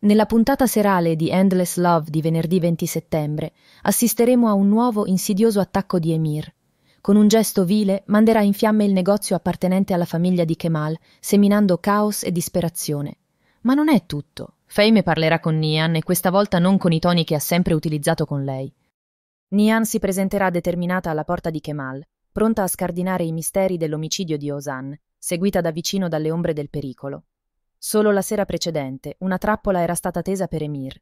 Nella puntata serale di Endless Love di venerdì 20 settembre assisteremo a un nuovo insidioso attacco di Emir. Con un gesto vile manderà in fiamme il negozio appartenente alla famiglia di Kemal, seminando caos e disperazione. Ma non è tutto. Fame parlerà con Nian e questa volta non con i toni che ha sempre utilizzato con lei. Nian si presenterà determinata alla porta di Kemal, pronta a scardinare i misteri dell'omicidio di Ozan, seguita da vicino dalle ombre del pericolo. Solo la sera precedente una trappola era stata tesa per Emir.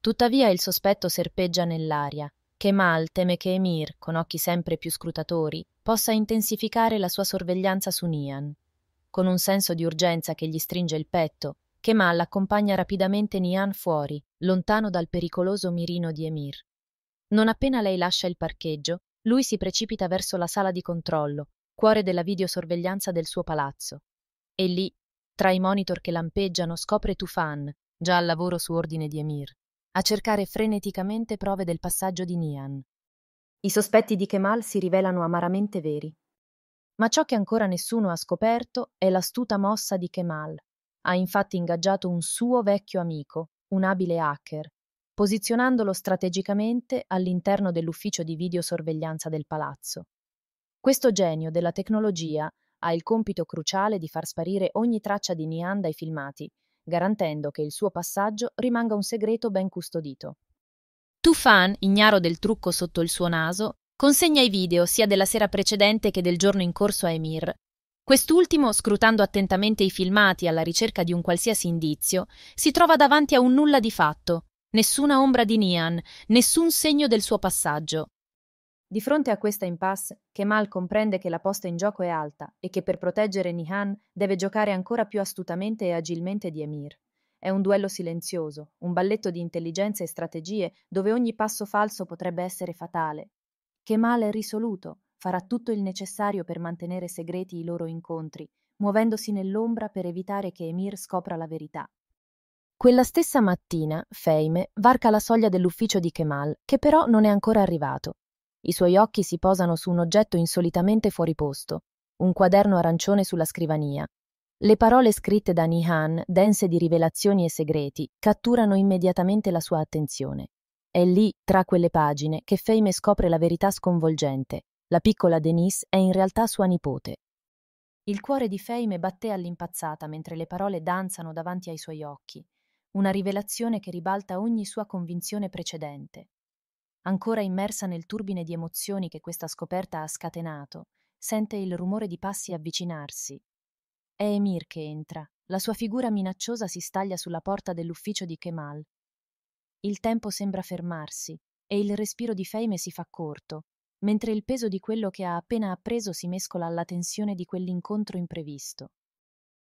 Tuttavia il sospetto serpeggia nell'aria. Kemal teme che Emir, con occhi sempre più scrutatori, possa intensificare la sua sorveglianza su Nian. Con un senso di urgenza che gli stringe il petto, Kemal accompagna rapidamente Nian fuori, lontano dal pericoloso mirino di Emir. Non appena lei lascia il parcheggio, lui si precipita verso la sala di controllo, cuore della videosorveglianza del suo palazzo. E lì tra i monitor che lampeggiano scopre Tufan, già al lavoro su ordine di Emir, a cercare freneticamente prove del passaggio di Nian. I sospetti di Kemal si rivelano amaramente veri. Ma ciò che ancora nessuno ha scoperto è l'astuta mossa di Kemal. Ha infatti ingaggiato un suo vecchio amico, un abile hacker, posizionandolo strategicamente all'interno dell'ufficio di videosorveglianza del palazzo. Questo genio della tecnologia ha il compito cruciale di far sparire ogni traccia di Nian dai filmati, garantendo che il suo passaggio rimanga un segreto ben custodito. Tufan, ignaro del trucco sotto il suo naso, consegna i video sia della sera precedente che del giorno in corso a Emir. Quest'ultimo, scrutando attentamente i filmati alla ricerca di un qualsiasi indizio, si trova davanti a un nulla di fatto, nessuna ombra di Nian, nessun segno del suo passaggio. Di fronte a questa impasse, Kemal comprende che la posta in gioco è alta e che per proteggere Nihan deve giocare ancora più astutamente e agilmente di Emir. È un duello silenzioso, un balletto di intelligenze e strategie dove ogni passo falso potrebbe essere fatale. Kemal è risoluto, farà tutto il necessario per mantenere segreti i loro incontri, muovendosi nell'ombra per evitare che Emir scopra la verità. Quella stessa mattina, Feime varca la soglia dell'ufficio di Kemal, che però non è ancora arrivato. I suoi occhi si posano su un oggetto insolitamente fuori posto, un quaderno arancione sulla scrivania. Le parole scritte da Nihan, dense di rivelazioni e segreti, catturano immediatamente la sua attenzione. È lì, tra quelle pagine, che Feime scopre la verità sconvolgente. La piccola Denise è in realtà sua nipote. Il cuore di Feime batté all'impazzata mentre le parole danzano davanti ai suoi occhi, una rivelazione che ribalta ogni sua convinzione precedente ancora immersa nel turbine di emozioni che questa scoperta ha scatenato, sente il rumore di passi avvicinarsi. È Emir che entra. La sua figura minacciosa si staglia sulla porta dell'ufficio di Kemal. Il tempo sembra fermarsi e il respiro di Feime si fa corto, mentre il peso di quello che ha appena appreso si mescola alla tensione di quell'incontro imprevisto.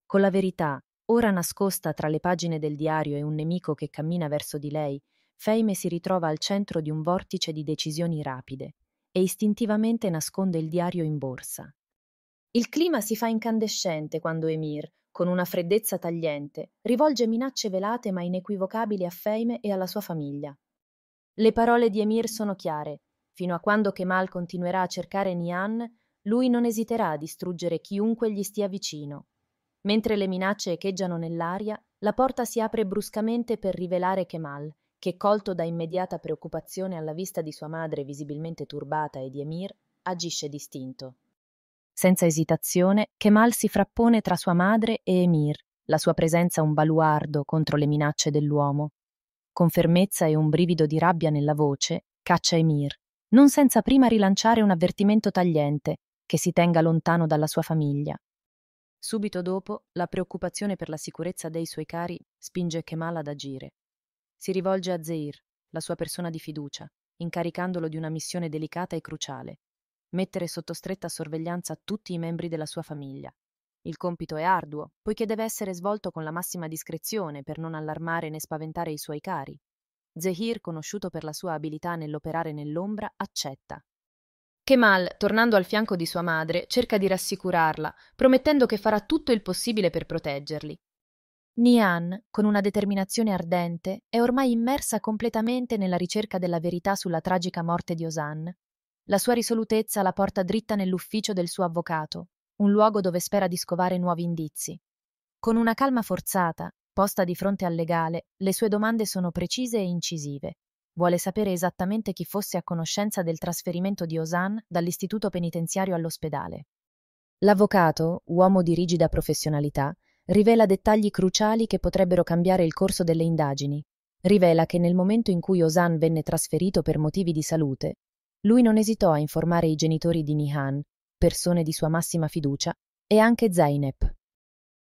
Con la verità, ora nascosta tra le pagine del diario e un nemico che cammina verso di lei, Feime si ritrova al centro di un vortice di decisioni rapide e istintivamente nasconde il diario in borsa. Il clima si fa incandescente quando Emir, con una freddezza tagliente, rivolge minacce velate ma inequivocabili a Feime e alla sua famiglia. Le parole di Emir sono chiare. Fino a quando Kemal continuerà a cercare Nian, lui non esiterà a distruggere chiunque gli stia vicino. Mentre le minacce echeggiano nell'aria, la porta si apre bruscamente per rivelare Kemal che, colto da immediata preoccupazione alla vista di sua madre visibilmente turbata e di Emir, agisce distinto. Senza esitazione, Kemal si frappone tra sua madre e Emir, la sua presenza un baluardo contro le minacce dell'uomo. Con fermezza e un brivido di rabbia nella voce, caccia Emir, non senza prima rilanciare un avvertimento tagliente che si tenga lontano dalla sua famiglia. Subito dopo, la preoccupazione per la sicurezza dei suoi cari spinge Kemal ad agire. Si rivolge a Zeir, la sua persona di fiducia, incaricandolo di una missione delicata e cruciale. Mettere sotto stretta sorveglianza tutti i membri della sua famiglia. Il compito è arduo, poiché deve essere svolto con la massima discrezione per non allarmare né spaventare i suoi cari. Zehir, conosciuto per la sua abilità nell'operare nell'ombra, accetta. Kemal, tornando al fianco di sua madre, cerca di rassicurarla, promettendo che farà tutto il possibile per proteggerli. Nian, con una determinazione ardente, è ormai immersa completamente nella ricerca della verità sulla tragica morte di Osan. La sua risolutezza la porta dritta nell'ufficio del suo avvocato, un luogo dove spera di scovare nuovi indizi. Con una calma forzata, posta di fronte al legale, le sue domande sono precise e incisive. Vuole sapere esattamente chi fosse a conoscenza del trasferimento di Osan dall'istituto penitenziario all'ospedale. L'avvocato, uomo di rigida professionalità, rivela dettagli cruciali che potrebbero cambiare il corso delle indagini. Rivela che nel momento in cui Osan venne trasferito per motivi di salute, lui non esitò a informare i genitori di Nihan, persone di sua massima fiducia, e anche Zainep.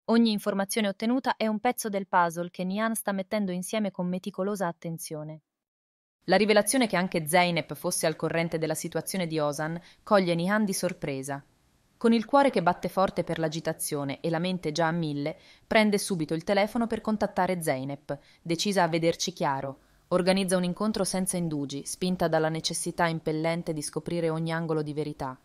Ogni informazione ottenuta è un pezzo del puzzle che Nihan sta mettendo insieme con meticolosa attenzione. La rivelazione che anche Zeynep fosse al corrente della situazione di Osan coglie Nihan di sorpresa con il cuore che batte forte per l'agitazione e la mente già a mille, prende subito il telefono per contattare Zeynep, decisa a vederci chiaro. Organizza un incontro senza indugi, spinta dalla necessità impellente di scoprire ogni angolo di verità.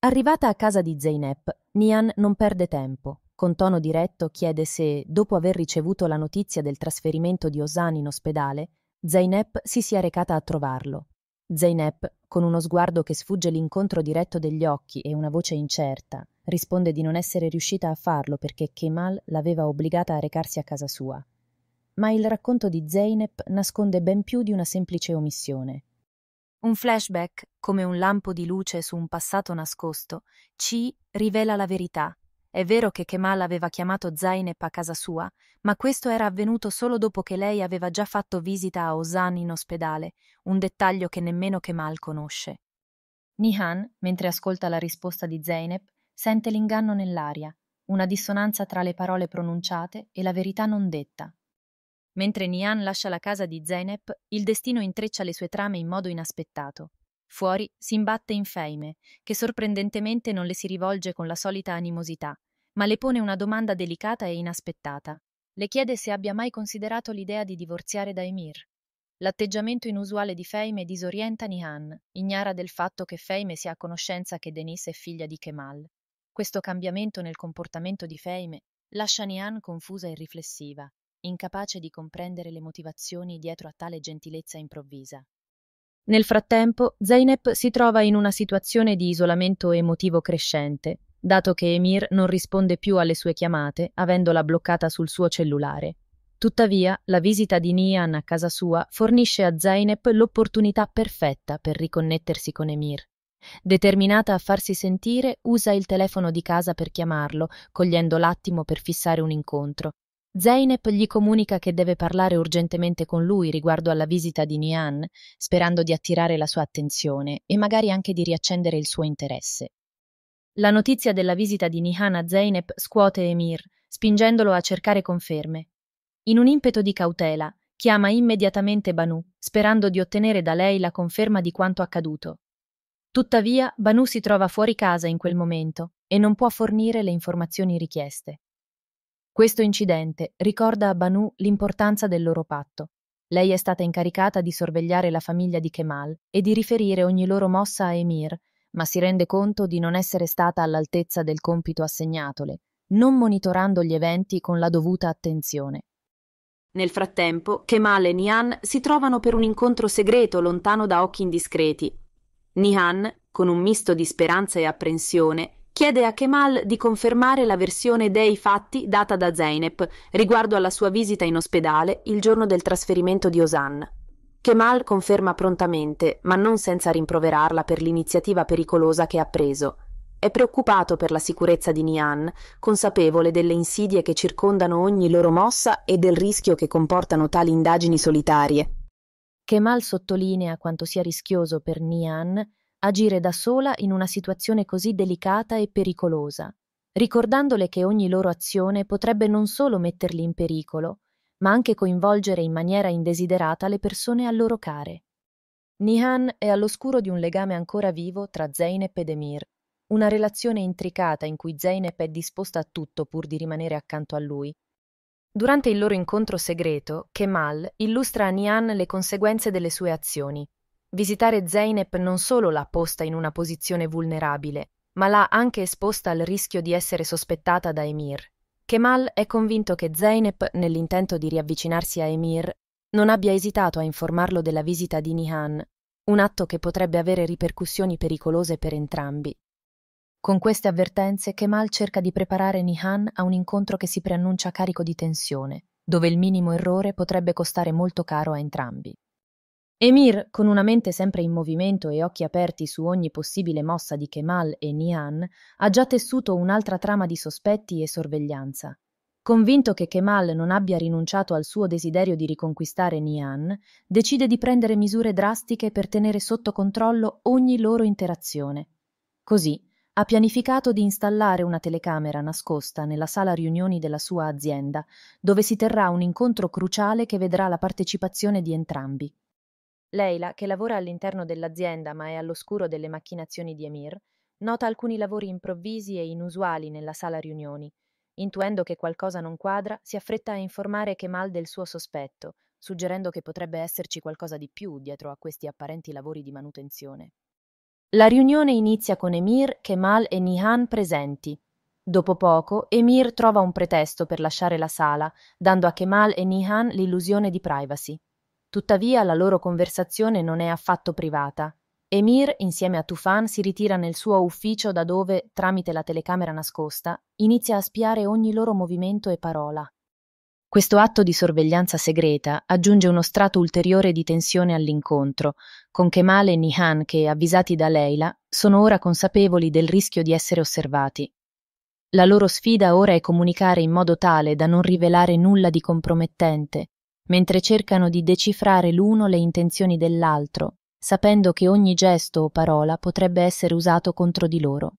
Arrivata a casa di Zeynep, Nian non perde tempo. Con tono diretto chiede se, dopo aver ricevuto la notizia del trasferimento di Osan in ospedale, Zeynep si sia recata a trovarlo. Zeynep, con uno sguardo che sfugge l'incontro diretto degli occhi e una voce incerta, risponde di non essere riuscita a farlo perché Kemal l'aveva obbligata a recarsi a casa sua. Ma il racconto di Zeynep nasconde ben più di una semplice omissione. Un flashback, come un lampo di luce su un passato nascosto, ci rivela la verità è vero che Kemal aveva chiamato Zainep a casa sua, ma questo era avvenuto solo dopo che lei aveva già fatto visita a Osan in ospedale, un dettaglio che nemmeno Kemal conosce. Nihan, mentre ascolta la risposta di Zainep, sente l'inganno nell'aria, una dissonanza tra le parole pronunciate e la verità non detta. Mentre Nihan lascia la casa di Zainep, il destino intreccia le sue trame in modo inaspettato. Fuori si imbatte in Feime, che sorprendentemente non le si rivolge con la solita animosità, ma le pone una domanda delicata e inaspettata. Le chiede se abbia mai considerato l'idea di divorziare da Emir. L'atteggiamento inusuale di Feime disorienta Nihan, ignara del fatto che Feime sia a conoscenza che Denise è figlia di Kemal. Questo cambiamento nel comportamento di Feime lascia Nihan confusa e riflessiva, incapace di comprendere le motivazioni dietro a tale gentilezza improvvisa. Nel frattempo, Zeynep si trova in una situazione di isolamento emotivo crescente, dato che Emir non risponde più alle sue chiamate avendola bloccata sul suo cellulare. Tuttavia, la visita di Nian a casa sua fornisce a Zainep l'opportunità perfetta per riconnettersi con Emir. Determinata a farsi sentire, usa il telefono di casa per chiamarlo, cogliendo l'attimo per fissare un incontro. Zeynep gli comunica che deve parlare urgentemente con lui riguardo alla visita di Nian, sperando di attirare la sua attenzione e magari anche di riaccendere il suo interesse. La notizia della visita di Nihana Zeynep scuote Emir, spingendolo a cercare conferme. In un impeto di cautela, chiama immediatamente Banu, sperando di ottenere da lei la conferma di quanto accaduto. Tuttavia, Banu si trova fuori casa in quel momento e non può fornire le informazioni richieste. Questo incidente ricorda a Banu l'importanza del loro patto. Lei è stata incaricata di sorvegliare la famiglia di Kemal e di riferire ogni loro mossa a Emir, ma si rende conto di non essere stata all'altezza del compito assegnatole, non monitorando gli eventi con la dovuta attenzione. Nel frattempo, Kemal e Nihan si trovano per un incontro segreto lontano da occhi indiscreti. Nihan, con un misto di speranza e apprensione, chiede a Kemal di confermare la versione dei fatti data da Zeynep riguardo alla sua visita in ospedale il giorno del trasferimento di Osan. Kemal conferma prontamente, ma non senza rimproverarla per l'iniziativa pericolosa che ha preso. È preoccupato per la sicurezza di Nian, consapevole delle insidie che circondano ogni loro mossa e del rischio che comportano tali indagini solitarie. Kemal sottolinea quanto sia rischioso per Nian agire da sola in una situazione così delicata e pericolosa, ricordandole che ogni loro azione potrebbe non solo metterli in pericolo, ma anche coinvolgere in maniera indesiderata le persone a loro care. Nihan è all'oscuro di un legame ancora vivo tra Zeynep ed Emir, una relazione intricata in cui Zeynep è disposta a tutto pur di rimanere accanto a lui. Durante il loro incontro segreto, Kemal illustra a Nihan le conseguenze delle sue azioni. Visitare Zeynep non solo l'ha posta in una posizione vulnerabile, ma l'ha anche esposta al rischio di essere sospettata da Emir. Kemal è convinto che Zeynep, nell'intento di riavvicinarsi a Emir, non abbia esitato a informarlo della visita di Nihan, un atto che potrebbe avere ripercussioni pericolose per entrambi. Con queste avvertenze, Kemal cerca di preparare Nihan a un incontro che si preannuncia carico di tensione, dove il minimo errore potrebbe costare molto caro a entrambi. Emir, con una mente sempre in movimento e occhi aperti su ogni possibile mossa di Kemal e Nian, ha già tessuto un'altra trama di sospetti e sorveglianza. Convinto che Kemal non abbia rinunciato al suo desiderio di riconquistare Nian, decide di prendere misure drastiche per tenere sotto controllo ogni loro interazione. Così ha pianificato di installare una telecamera nascosta nella sala riunioni della sua azienda, dove si terrà un incontro cruciale che vedrà la partecipazione di entrambi. Leila, che lavora all'interno dell'azienda ma è all'oscuro delle macchinazioni di Emir, nota alcuni lavori improvvisi e inusuali nella sala riunioni. Intuendo che qualcosa non quadra, si affretta a informare Kemal del suo sospetto, suggerendo che potrebbe esserci qualcosa di più dietro a questi apparenti lavori di manutenzione. La riunione inizia con Emir, Kemal e Nihan presenti. Dopo poco, Emir trova un pretesto per lasciare la sala, dando a Kemal e Nihan l'illusione di privacy. Tuttavia la loro conversazione non è affatto privata. Emir, insieme a Tufan, si ritira nel suo ufficio da dove, tramite la telecamera nascosta, inizia a spiare ogni loro movimento e parola. Questo atto di sorveglianza segreta aggiunge uno strato ulteriore di tensione all'incontro, con Kemal e Nihan che, avvisati da Leila, sono ora consapevoli del rischio di essere osservati. La loro sfida ora è comunicare in modo tale da non rivelare nulla di compromettente, mentre cercano di decifrare l'uno le intenzioni dell'altro, sapendo che ogni gesto o parola potrebbe essere usato contro di loro.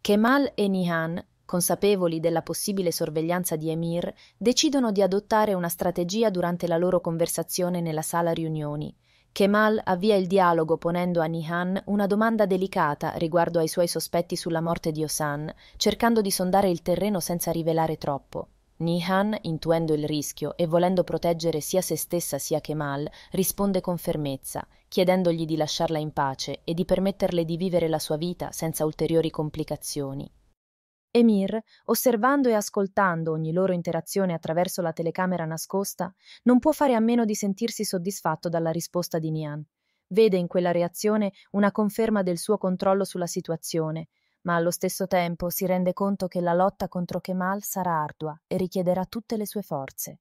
Kemal e Nihan, consapevoli della possibile sorveglianza di Emir, decidono di adottare una strategia durante la loro conversazione nella sala riunioni. Kemal avvia il dialogo ponendo a Nihan una domanda delicata riguardo ai suoi sospetti sulla morte di Osan, cercando di sondare il terreno senza rivelare troppo nihan intuendo il rischio e volendo proteggere sia se stessa sia Kemal, risponde con fermezza chiedendogli di lasciarla in pace e di permetterle di vivere la sua vita senza ulteriori complicazioni Emir, osservando e ascoltando ogni loro interazione attraverso la telecamera nascosta, non può fare a meno di sentirsi soddisfatto dalla risposta di Nian. Vede in quella reazione una conferma del suo controllo sulla situazione ma allo stesso tempo si rende conto che la lotta contro Kemal sarà ardua e richiederà tutte le sue forze.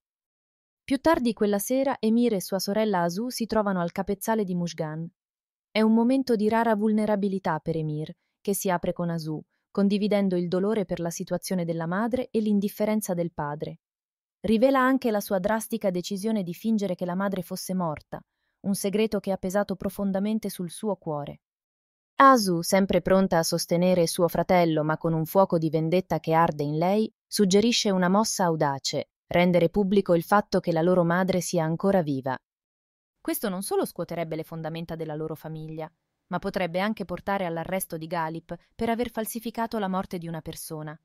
Più tardi quella sera Emir e sua sorella Asu si trovano al capezzale di Mushgan. È un momento di rara vulnerabilità per Emir, che si apre con Asu, condividendo il dolore per la situazione della madre e l'indifferenza del padre. Rivela anche la sua drastica decisione di fingere che la madre fosse morta, un segreto che ha pesato profondamente sul suo cuore. Asu, sempre pronta a sostenere suo fratello ma con un fuoco di vendetta che arde in lei, suggerisce una mossa audace, rendere pubblico il fatto che la loro madre sia ancora viva. Questo non solo scuoterebbe le fondamenta della loro famiglia, ma potrebbe anche portare all'arresto di Galip per aver falsificato la morte di una persona.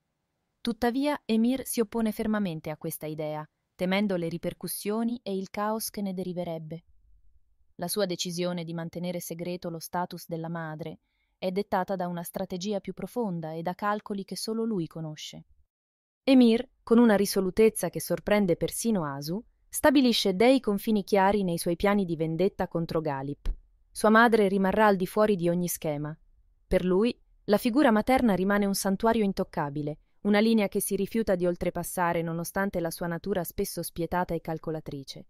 Tuttavia Emir si oppone fermamente a questa idea, temendo le ripercussioni e il caos che ne deriverebbe. La sua decisione di mantenere segreto lo status della madre è dettata da una strategia più profonda e da calcoli che solo lui conosce. Emir, con una risolutezza che sorprende persino Asu, stabilisce dei confini chiari nei suoi piani di vendetta contro Galip. Sua madre rimarrà al di fuori di ogni schema. Per lui, la figura materna rimane un santuario intoccabile, una linea che si rifiuta di oltrepassare nonostante la sua natura spesso spietata e calcolatrice.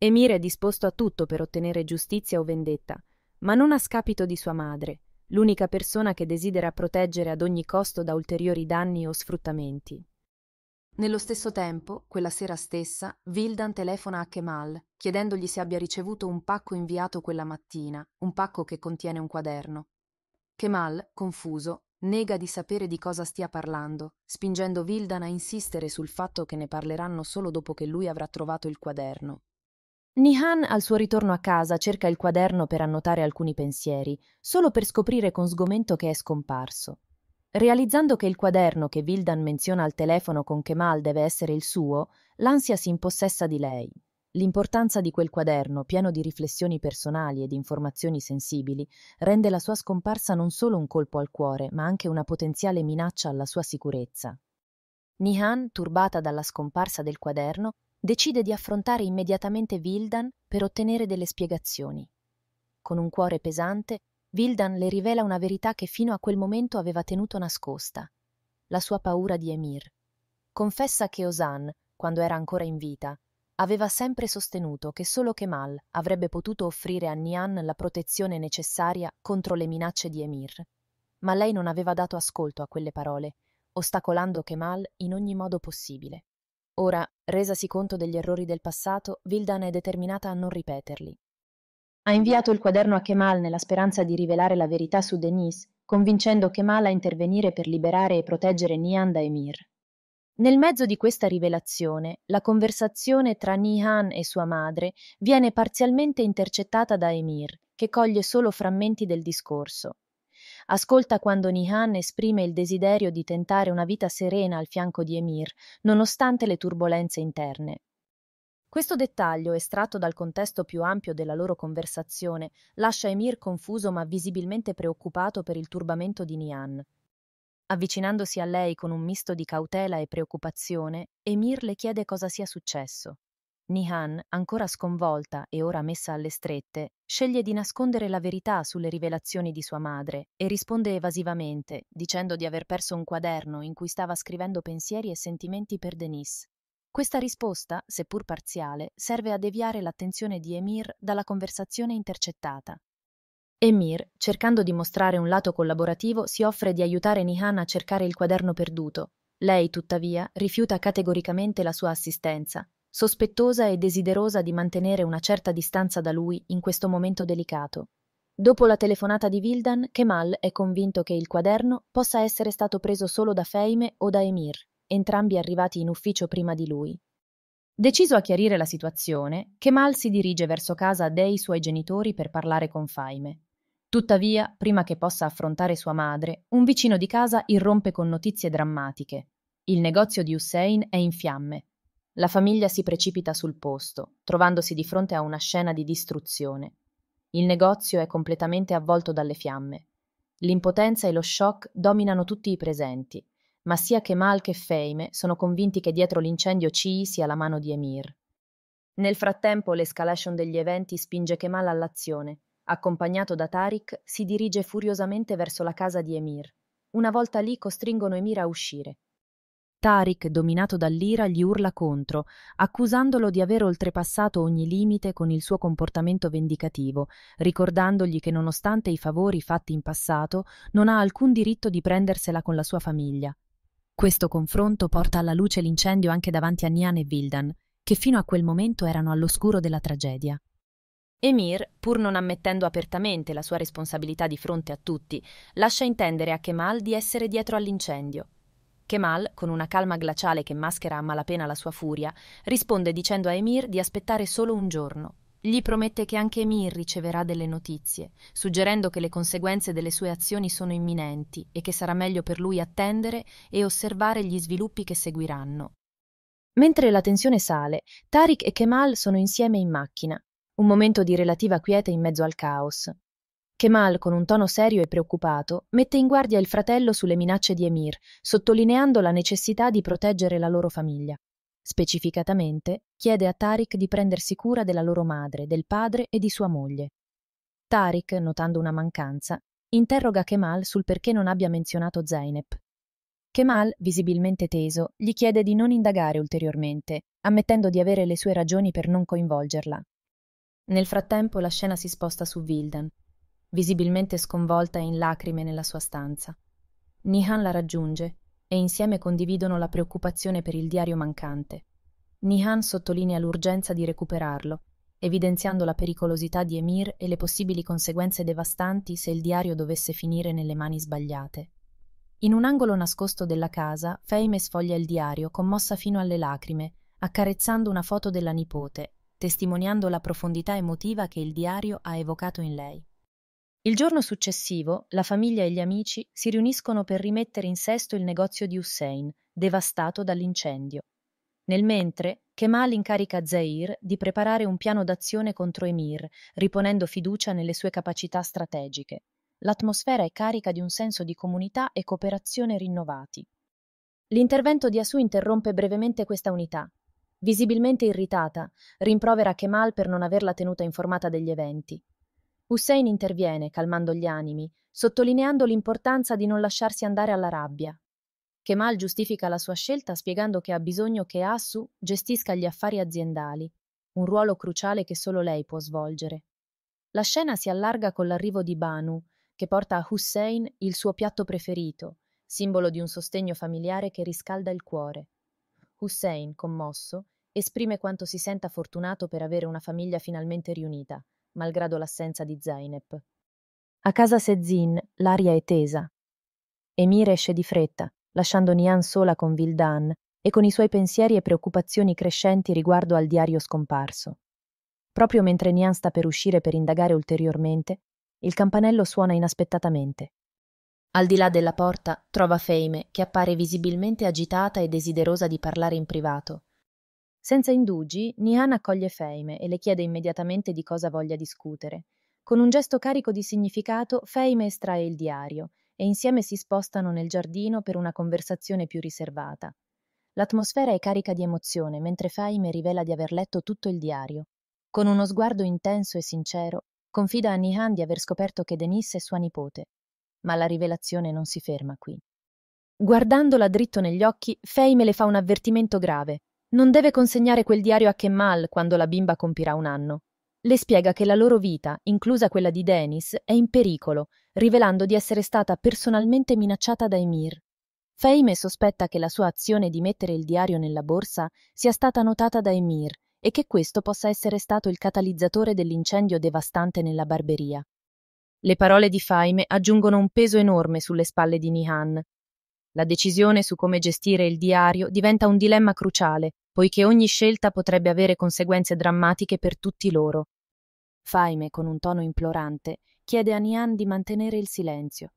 Emir è disposto a tutto per ottenere giustizia o vendetta, ma non a scapito di sua madre, l'unica persona che desidera proteggere ad ogni costo da ulteriori danni o sfruttamenti. Nello stesso tempo, quella sera stessa, Vildan telefona a Kemal, chiedendogli se abbia ricevuto un pacco inviato quella mattina, un pacco che contiene un quaderno. Kemal, confuso, nega di sapere di cosa stia parlando, spingendo Vildan a insistere sul fatto che ne parleranno solo dopo che lui avrà trovato il quaderno. Nihan al suo ritorno a casa cerca il quaderno per annotare alcuni pensieri, solo per scoprire con sgomento che è scomparso. Realizzando che il quaderno che Vildan menziona al telefono con Kemal deve essere il suo, l'ansia si impossessa di lei. L'importanza di quel quaderno, pieno di riflessioni personali e di informazioni sensibili, rende la sua scomparsa non solo un colpo al cuore, ma anche una potenziale minaccia alla sua sicurezza. Nihan, turbata dalla scomparsa del quaderno, decide di affrontare immediatamente Vildan per ottenere delle spiegazioni. Con un cuore pesante, Vildan le rivela una verità che fino a quel momento aveva tenuto nascosta, la sua paura di Emir. Confessa che Osan, quando era ancora in vita, aveva sempre sostenuto che solo Kemal avrebbe potuto offrire a Nian la protezione necessaria contro le minacce di Emir. Ma lei non aveva dato ascolto a quelle parole, ostacolando Kemal in ogni modo possibile. Ora, resasi conto degli errori del passato, Vildan è determinata a non ripeterli. Ha inviato il quaderno a Kemal nella speranza di rivelare la verità su Denise, convincendo Kemal a intervenire per liberare e proteggere Nihan da Emir. Nel mezzo di questa rivelazione, la conversazione tra Nihan e sua madre viene parzialmente intercettata da Emir, che coglie solo frammenti del discorso ascolta quando Nihan esprime il desiderio di tentare una vita serena al fianco di Emir, nonostante le turbulenze interne. Questo dettaglio, estratto dal contesto più ampio della loro conversazione, lascia Emir confuso ma visibilmente preoccupato per il turbamento di Nihan. Avvicinandosi a lei con un misto di cautela e preoccupazione, Emir le chiede cosa sia successo. Nihan, ancora sconvolta e ora messa alle strette, sceglie di nascondere la verità sulle rivelazioni di sua madre e risponde evasivamente, dicendo di aver perso un quaderno in cui stava scrivendo pensieri e sentimenti per Denise. Questa risposta, seppur parziale, serve a deviare l'attenzione di Emir dalla conversazione intercettata. Emir, cercando di mostrare un lato collaborativo, si offre di aiutare Nihan a cercare il quaderno perduto. Lei, tuttavia, rifiuta categoricamente la sua assistenza sospettosa e desiderosa di mantenere una certa distanza da lui in questo momento delicato. Dopo la telefonata di Vildan, Kemal è convinto che il quaderno possa essere stato preso solo da Feime o da Emir, entrambi arrivati in ufficio prima di lui. Deciso a chiarire la situazione, Kemal si dirige verso casa dei suoi genitori per parlare con Faime. Tuttavia, prima che possa affrontare sua madre, un vicino di casa irrompe con notizie drammatiche. Il negozio di Hussein è in fiamme la famiglia si precipita sul posto, trovandosi di fronte a una scena di distruzione. Il negozio è completamente avvolto dalle fiamme. L'impotenza e lo shock dominano tutti i presenti, ma sia Kemal che Feime sono convinti che dietro l'incendio CI sia la mano di Emir. Nel frattempo l'escalation degli eventi spinge Kemal all'azione. Accompagnato da Tariq, si dirige furiosamente verso la casa di Emir. Una volta lì costringono Emir a uscire. Tariq, dominato dall'ira, gli urla contro, accusandolo di aver oltrepassato ogni limite con il suo comportamento vendicativo, ricordandogli che nonostante i favori fatti in passato, non ha alcun diritto di prendersela con la sua famiglia. Questo confronto porta alla luce l'incendio anche davanti a Nian e Vildan, che fino a quel momento erano all'oscuro della tragedia. Emir, pur non ammettendo apertamente la sua responsabilità di fronte a tutti, lascia intendere a Kemal di essere dietro all'incendio Kemal, con una calma glaciale che maschera a malapena la sua furia, risponde dicendo a Emir di aspettare solo un giorno. Gli promette che anche Emir riceverà delle notizie, suggerendo che le conseguenze delle sue azioni sono imminenti e che sarà meglio per lui attendere e osservare gli sviluppi che seguiranno. Mentre la tensione sale, Tariq e Kemal sono insieme in macchina, un momento di relativa quiete in mezzo al caos, Kemal, con un tono serio e preoccupato, mette in guardia il fratello sulle minacce di Emir, sottolineando la necessità di proteggere la loro famiglia. Specificatamente, chiede a Tariq di prendersi cura della loro madre, del padre e di sua moglie. Tariq, notando una mancanza, interroga Kemal sul perché non abbia menzionato Zainep. Kemal, visibilmente teso, gli chiede di non indagare ulteriormente, ammettendo di avere le sue ragioni per non coinvolgerla. Nel frattempo la scena si sposta su Vildan, visibilmente sconvolta e in lacrime nella sua stanza. Nihan la raggiunge e insieme condividono la preoccupazione per il diario mancante. Nihan sottolinea l'urgenza di recuperarlo, evidenziando la pericolosità di Emir e le possibili conseguenze devastanti se il diario dovesse finire nelle mani sbagliate. In un angolo nascosto della casa, Feime sfoglia il diario, commossa fino alle lacrime, accarezzando una foto della nipote, testimoniando la profondità emotiva che il diario ha evocato in lei. Il giorno successivo la famiglia e gli amici si riuniscono per rimettere in sesto il negozio di Hussein, devastato dall'incendio. Nel mentre, Kemal incarica Zair di preparare un piano d'azione contro Emir, riponendo fiducia nelle sue capacità strategiche. L'atmosfera è carica di un senso di comunità e cooperazione rinnovati. L'intervento di Asu interrompe brevemente questa unità. Visibilmente irritata, rimprovera Kemal per non averla tenuta informata degli eventi. Hussein interviene, calmando gli animi, sottolineando l'importanza di non lasciarsi andare alla rabbia. Kemal giustifica la sua scelta spiegando che ha bisogno che Assu gestisca gli affari aziendali, un ruolo cruciale che solo lei può svolgere. La scena si allarga con l'arrivo di Banu, che porta a Hussein il suo piatto preferito, simbolo di un sostegno familiare che riscalda il cuore. Hussein, commosso, esprime quanto si senta fortunato per avere una famiglia finalmente riunita, malgrado l'assenza di Zainep. A casa Sezin l'aria è tesa. Emir esce di fretta, lasciando Nian sola con Vildan e con i suoi pensieri e preoccupazioni crescenti riguardo al diario scomparso. Proprio mentre Nian sta per uscire per indagare ulteriormente, il campanello suona inaspettatamente. Al di là della porta trova Feime, che appare visibilmente agitata e desiderosa di parlare in privato, senza indugi, Nihan accoglie Feime e le chiede immediatamente di cosa voglia discutere. Con un gesto carico di significato, Feime estrae il diario e insieme si spostano nel giardino per una conversazione più riservata. L'atmosfera è carica di emozione mentre Feime rivela di aver letto tutto il diario. Con uno sguardo intenso e sincero, confida a Nihan di aver scoperto che Denise è sua nipote. Ma la rivelazione non si ferma qui. Guardandola dritto negli occhi, Feime le fa un avvertimento grave, non deve consegnare quel diario a Kemal quando la bimba compirà un anno. Le spiega che la loro vita, inclusa quella di Dennis, è in pericolo, rivelando di essere stata personalmente minacciata da Emir. Fahime sospetta che la sua azione di mettere il diario nella borsa sia stata notata da Emir e che questo possa essere stato il catalizzatore dell'incendio devastante nella barberia. Le parole di Faime aggiungono un peso enorme sulle spalle di Nihan, la decisione su come gestire il diario diventa un dilemma cruciale, poiché ogni scelta potrebbe avere conseguenze drammatiche per tutti loro. Faime, con un tono implorante, chiede a Nian di mantenere il silenzio.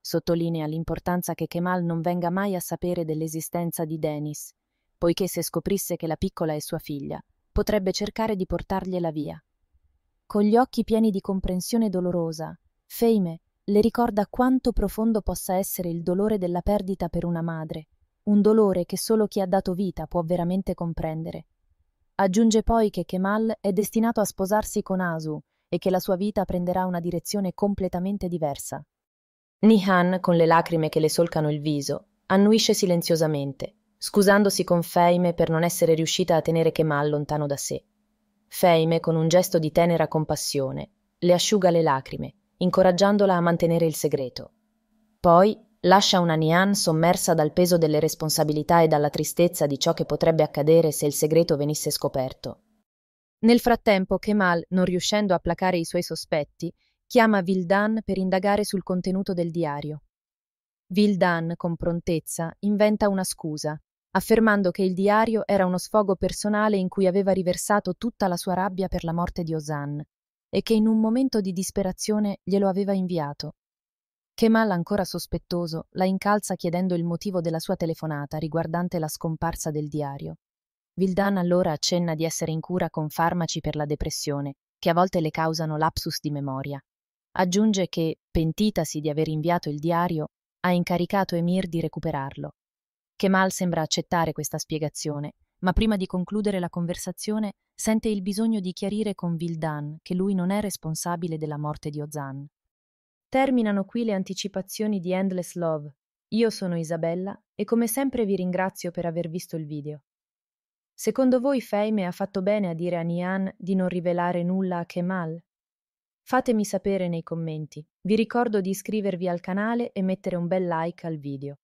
Sottolinea l'importanza che Kemal non venga mai a sapere dell'esistenza di Denis, poiché se scoprisse che la piccola è sua figlia, potrebbe cercare di portargliela via. Con gli occhi pieni di comprensione dolorosa, Feime le ricorda quanto profondo possa essere il dolore della perdita per una madre, un dolore che solo chi ha dato vita può veramente comprendere. Aggiunge poi che Kemal è destinato a sposarsi con Asu e che la sua vita prenderà una direzione completamente diversa. Nihan, con le lacrime che le solcano il viso, annuisce silenziosamente, scusandosi con Feime per non essere riuscita a tenere Kemal lontano da sé. Feime, con un gesto di tenera compassione, le asciuga le lacrime incoraggiandola a mantenere il segreto. Poi lascia una Nian sommersa dal peso delle responsabilità e dalla tristezza di ciò che potrebbe accadere se il segreto venisse scoperto. Nel frattempo, Kemal, non riuscendo a placare i suoi sospetti, chiama Vildan per indagare sul contenuto del diario. Vildan, con prontezza, inventa una scusa, affermando che il diario era uno sfogo personale in cui aveva riversato tutta la sua rabbia per la morte di Ozan, e che in un momento di disperazione glielo aveva inviato. Kemal, ancora sospettoso, la incalza chiedendo il motivo della sua telefonata riguardante la scomparsa del diario. Vildan allora accenna di essere in cura con farmaci per la depressione, che a volte le causano lapsus di memoria. Aggiunge che, pentitasi di aver inviato il diario, ha incaricato Emir di recuperarlo. Kemal sembra accettare questa spiegazione ma prima di concludere la conversazione sente il bisogno di chiarire con Vildan che lui non è responsabile della morte di Ozan. Terminano qui le anticipazioni di Endless Love. Io sono Isabella e come sempre vi ringrazio per aver visto il video. Secondo voi Feime ha fatto bene a dire a Nian di non rivelare nulla a Kemal? Fatemi sapere nei commenti. Vi ricordo di iscrivervi al canale e mettere un bel like al video.